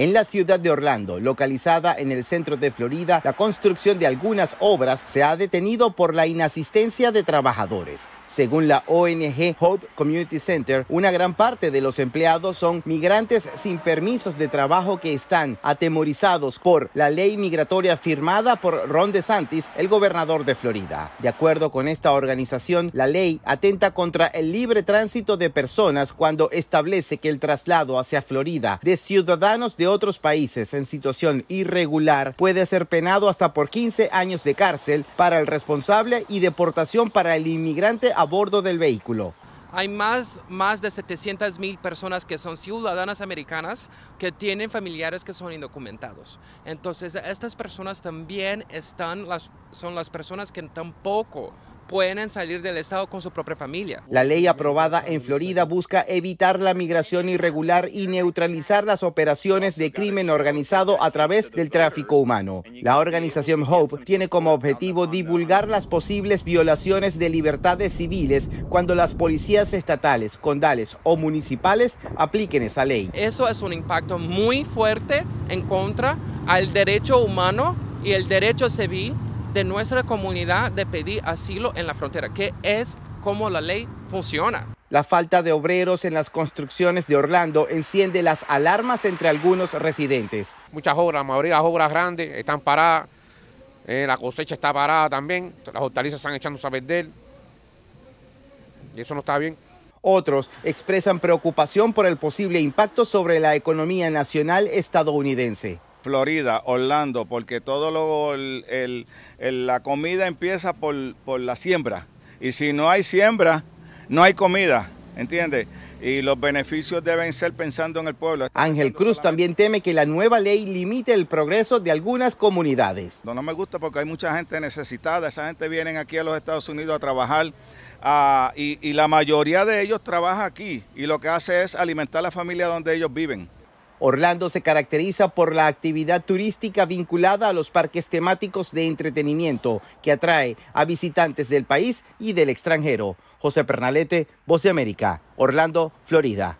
En la ciudad de Orlando, localizada en el centro de Florida, la construcción de algunas obras se ha detenido por la inasistencia de trabajadores. Según la ONG Hope Community Center, una gran parte de los empleados son migrantes sin permisos de trabajo que están atemorizados por la ley migratoria firmada por Ron DeSantis, el gobernador de Florida. De acuerdo con esta organización, la ley atenta contra el libre tránsito de personas cuando establece que el traslado hacia Florida de ciudadanos de otros países en situación irregular puede ser penado hasta por 15 años de cárcel para el responsable y deportación para el inmigrante a bordo del vehículo. Hay más, más de 700 mil personas que son ciudadanas americanas que tienen familiares que son indocumentados. Entonces, estas personas también están las, son las personas que tampoco pueden salir del estado con su propia familia. La ley aprobada en Florida busca evitar la migración irregular y neutralizar las operaciones de crimen organizado a través del tráfico humano. La organización Hope tiene como objetivo divulgar las posibles violaciones de libertades civiles cuando las policías estatales, condales o municipales apliquen esa ley. Eso es un impacto muy fuerte en contra al derecho humano y el derecho civil de nuestra comunidad de pedir asilo en la frontera, que es como la ley funciona. La falta de obreros en las construcciones de Orlando enciende las alarmas entre algunos residentes. Muchas obras, la mayoría de las obras grandes están paradas, eh, la cosecha está parada también, las hortalizas están echándose a perder y eso no está bien. Otros expresan preocupación por el posible impacto sobre la economía nacional estadounidense. Florida, Orlando, porque todo lo, la comida empieza por, la siembra. Y si no hay siembra, no hay comida, ¿entiendes? y los beneficios deben ser pensando en el pueblo. Ángel Cruz también teme que la nueva ley limite el progreso de algunas comunidades. No, no me gusta porque hay mucha gente necesitada, esa gente viene aquí a los Estados Unidos a trabajar y, y la mayoría de ellos trabaja aquí y lo que hace es alimentar la familia donde ellos viven. Orlando se caracteriza por la actividad turística vinculada a los parques temáticos de entretenimiento que atrae a visitantes del país y del extranjero. José Pernalete, Voz de América, Orlando, Florida.